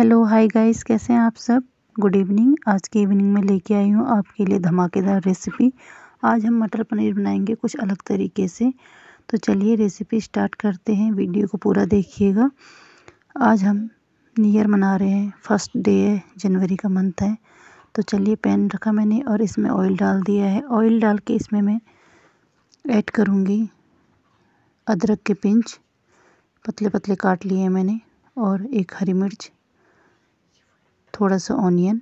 hello hi guys कैसे हैं आप सब गुड इवनिंग आज की इवनिंग में लेके आई हूँ आपके लिए धमाकेदार रेसिपी आज हम मटर पनीर बनाएंगे कुछ अलग तरीके से तो चलिए रेसिपी स्टार्ट करते हैं वीडियो को पूरा देखिएगा आज हम ईयर मना रहे हैं फर्स्ट डे है जनवरी का मंथ है तो चलिए पैन रखा मैंने और इसमें ऑयल डाल दिया है ऑयल डाल के इसमें मैं ऐड करूँगी अदरक के पिंच पतले पतले काट लिए मैंने और एक हरी मिर्च थोड़ा सा ऑनियन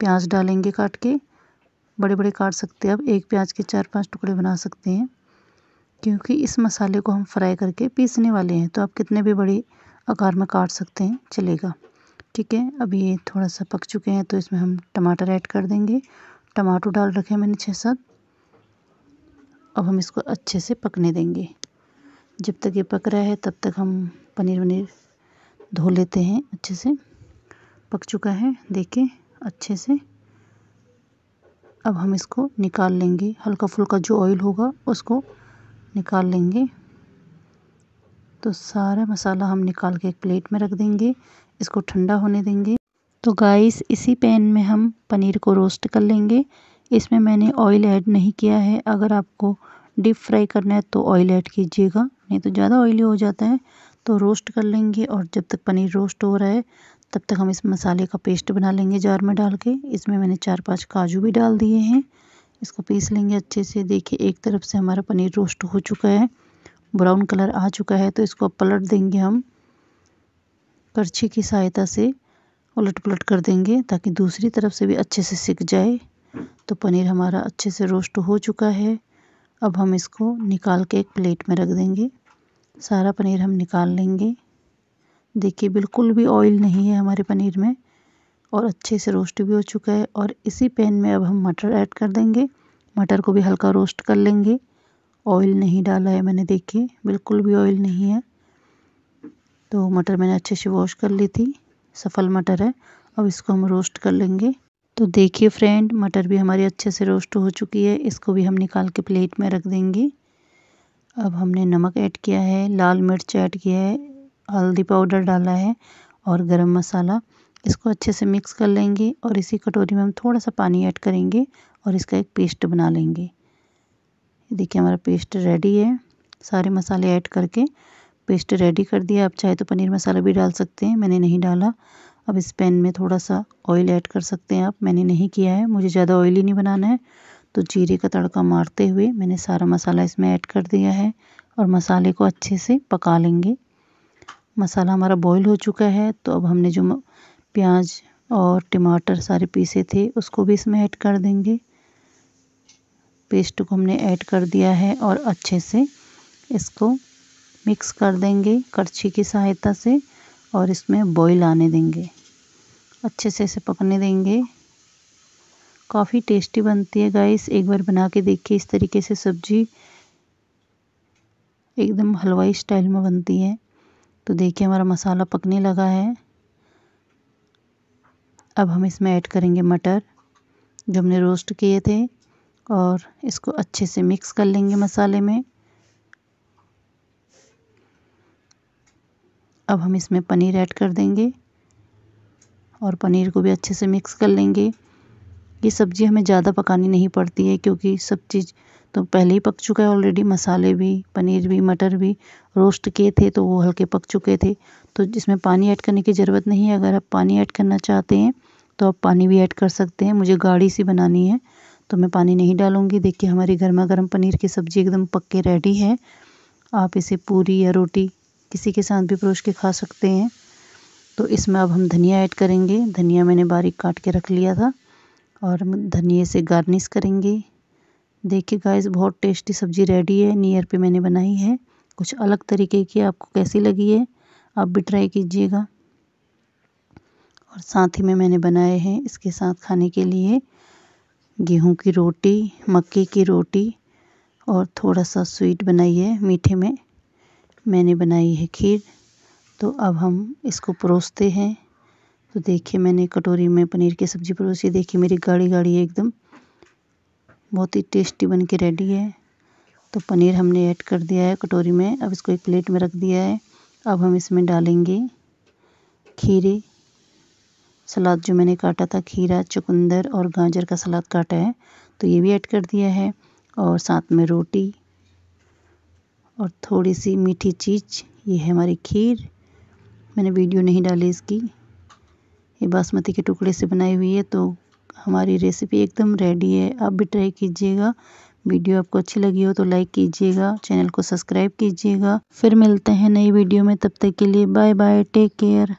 प्याज डालेंगे काट के बड़े बड़े काट सकते हैं अब एक प्याज के चार पांच टुकड़े बना सकते हैं क्योंकि इस मसाले को हम फ्राई करके पीसने वाले हैं तो आप कितने भी बड़े आकार में काट सकते हैं चलेगा ठीक है अब ये थोड़ा सा पक चुके हैं तो इसमें हम टमाटर ऐड कर देंगे टमाटो डाल रखे मैंने छः सात अब हम इसको अच्छे से पकने देंगे जब तक ये पक रहा है तब तक हम पनीर वनीर धो लेते हैं अच्छे से पक चुका है देखें अच्छे से अब हम इसको निकाल लेंगे हल्का फुल्का जो ऑयल होगा उसको निकाल लेंगे तो सारा मसाला हम निकाल के एक प्लेट में रख देंगे इसको ठंडा होने देंगे तो गाइस इसी पैन में हम पनीर को रोस्ट कर लेंगे इसमें मैंने ऑयल ऐड नहीं किया है अगर आपको डीप फ्राई करना है तो ऑयल ऐड कीजिएगा नहीं तो ज़्यादा ऑयली हो जाता है तो रोस्ट कर लेंगे और जब तक पनीर रोस्ट हो रहा है तब तक हम इस मसाले का पेस्ट बना लेंगे जार में डाल के इसमें मैंने चार पांच काजू भी डाल दिए हैं इसको पीस लेंगे अच्छे से देखिए एक तरफ से हमारा पनीर रोस्ट हो चुका है ब्राउन कलर आ चुका है तो इसको पलट देंगे हम करछी की सहायता से उलट पलट कर देंगे ताकि दूसरी तरफ से भी अच्छे से सिक जाए तो पनीर हमारा अच्छे से रोस्ट हो चुका है अब हम इसको निकाल के एक प्लेट में रख देंगे सारा पनीर हम निकाल लेंगे देखिए बिल्कुल भी ऑयल नहीं है हमारे पनीर में और अच्छे से रोस्ट भी हो चुका है और इसी पैन में अब हम मटर ऐड कर देंगे मटर को भी हल्का रोस्ट कर लेंगे ऑयल नहीं डाला है मैंने देखिए बिल्कुल भी ऑयल नहीं है तो मटर मैंने अच्छे से वॉश कर ली थी सफल मटर है अब इसको हम रोस्ट कर लेंगे तो देखिए फ्रेंड मटर भी हमारी अच्छे से रोस्ट हो चुकी है इसको भी हम निकाल के प्लेट में रख देंगे अब हमने नमक ऐड किया है लाल मिर्च ऐड किया है हल्दी पाउडर डाला है और गरम मसाला इसको अच्छे से मिक्स कर लेंगे और इसी कटोरी में हम थोड़ा सा पानी ऐड करेंगे और इसका एक पेस्ट बना लेंगे देखिए हमारा पेस्ट रेडी है सारे मसाले ऐड करके पेस्ट रेडी कर दिया आप चाहे तो पनीर मसाला भी डाल सकते हैं मैंने नहीं डाला अब इस पैन में थोड़ा सा ऑयल ऐड कर सकते हैं आप मैंने नहीं किया है मुझे ज़्यादा ऑयली नहीं बनाना है तो जीरे का तड़का मारते हुए मैंने सारा मसाला इसमें ऐड कर दिया है और मसाले को अच्छे से पका लेंगे मसाला हमारा बॉईल हो चुका है तो अब हमने जो प्याज और टमाटर सारे पीसे थे उसको भी इसमें ऐड कर देंगे पेस्ट को हमने ऐड कर दिया है और अच्छे से इसको मिक्स कर देंगे करछी की सहायता से और इसमें बॉईल आने देंगे अच्छे से इसे पकने देंगे काफ़ी टेस्टी बनती है गाइस एक बार बना के देखिए इस तरीके से सब्ज़ी एकदम हलवाई स्टाइल में बनती है तो देखिए हमारा मसाला पकने लगा है अब हम इसमें ऐड करेंगे मटर जो हमने रोस्ट किए थे और इसको अच्छे से मिक्स कर लेंगे मसाले में अब हम इसमें पनीर ऐड कर देंगे और पनीर को भी अच्छे से मिक्स कर लेंगे ये सब्ज़ी हमें ज़्यादा पकानी नहीं पड़ती है क्योंकि सब चीज़ तो पहले ही पक चुका है ऑलरेडी मसाले भी पनीर भी मटर भी रोस्ट किए थे तो वो हल्के पक चुके थे तो इसमें पानी ऐड करने की ज़रूरत नहीं है अगर आप पानी ऐड करना चाहते हैं तो आप पानी भी ऐड कर सकते हैं मुझे गाढ़ी सी बनानी है तो मैं पानी नहीं डालूँगी देखिए हमारी गर्मा गर्म पनीर की सब्ज़ी एकदम पक के रेडी है आप इसे पूरी या रोटी किसी के साथ भी परोस के खा सकते हैं तो इसमें अब हम धनिया ऐड करेंगे धनिया मैंने बारीक काट के रख लिया था और धनिए से गार्निश करेंगे देखिए गाइस बहुत टेस्टी सब्जी रेडी है नियर पे मैंने बनाई है कुछ अलग तरीके की आपको कैसी लगी है आप भी ट्राई कीजिएगा और साथ ही में मैंने बनाए हैं इसके साथ खाने के लिए गेहूं की रोटी मक्के की रोटी और थोड़ा सा स्वीट बनाई है मीठे में मैंने बनाई है खीर तो अब हम इसको परोसते हैं तो देखिए मैंने कटोरी में पनीर की सब्ज़ी परोसी देखिए मेरी गाढ़ी गाढ़ी है एकदम बहुत ही टेस्टी बन के रेडी है तो पनीर हमने ऐड कर दिया है कटोरी में अब इसको एक प्लेट में रख दिया है अब हम इसमें डालेंगे खीरे सलाद जो मैंने काटा था खीरा चुकंदर और गाजर का सलाद काटा है तो ये भी ऐड कर दिया है और साथ में रोटी और थोड़ी सी मीठी चीज ये है हमारी खीर मैंने वीडियो नहीं डाली इसकी ये बासमती के टुकड़े से बनाई हुई है तो हमारी रेसिपी एकदम रेडी है आप भी ट्राई कीजिएगा वीडियो आपको अच्छी लगी हो तो लाइक कीजिएगा चैनल को सब्सक्राइब कीजिएगा फिर मिलते हैं नई वीडियो में तब तक के लिए बाय बाय टेक केयर